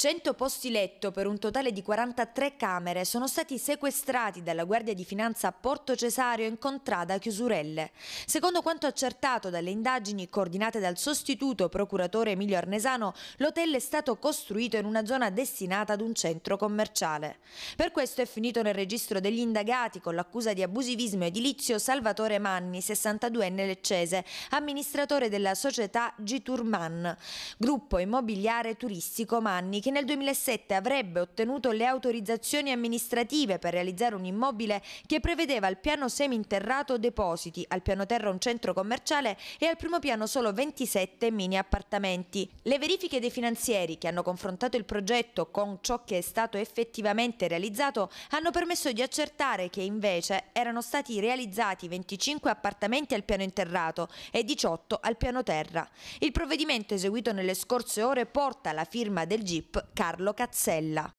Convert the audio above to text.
100 posti letto per un totale di 43 camere sono stati sequestrati dalla Guardia di Finanza a Porto Cesario in contrada Chiusurelle. Secondo quanto accertato dalle indagini coordinate dal sostituto procuratore Emilio Arnesano, l'hotel è stato costruito in una zona destinata ad un centro commerciale. Per questo è finito nel registro degli indagati con l'accusa di abusivismo edilizio Salvatore Manni, 62enne leccese, amministratore della società G-Turman, gruppo immobiliare turistico Manni che che nel 2007 avrebbe ottenuto le autorizzazioni amministrative per realizzare un immobile che prevedeva al piano seminterrato depositi, al piano terra un centro commerciale e al primo piano solo 27 mini appartamenti. Le verifiche dei finanzieri che hanno confrontato il progetto con ciò che è stato effettivamente realizzato hanno permesso di accertare che invece erano stati realizzati 25 appartamenti al piano interrato e 18 al piano terra. Il provvedimento eseguito nelle scorse ore porta alla firma del GIP Carlo Cazzella.